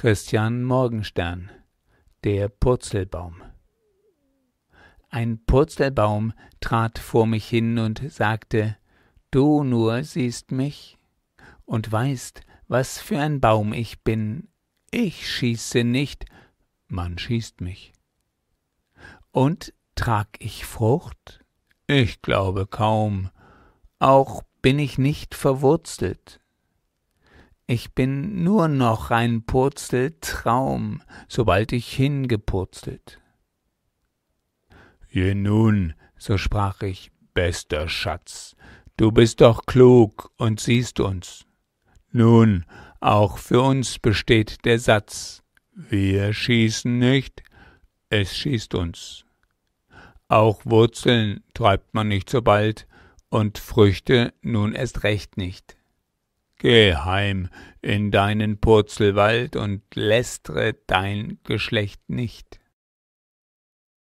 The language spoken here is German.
Christian Morgenstern Der Purzelbaum Ein Purzelbaum trat vor mich hin und sagte Du nur siehst mich und weißt, was für ein Baum ich bin. Ich schieße nicht, man schießt mich. Und trag ich Frucht? Ich glaube kaum. Auch bin ich nicht verwurzelt. Ich bin nur noch ein Purzeltraum, sobald ich hingepurzelt. Je nun, so sprach ich, bester Schatz, du bist doch klug und siehst uns. Nun, auch für uns besteht der Satz, wir schießen nicht, es schießt uns. Auch Wurzeln treibt man nicht so bald und Früchte nun erst recht nicht. Geh heim in deinen Purzelwald und lästre dein Geschlecht nicht.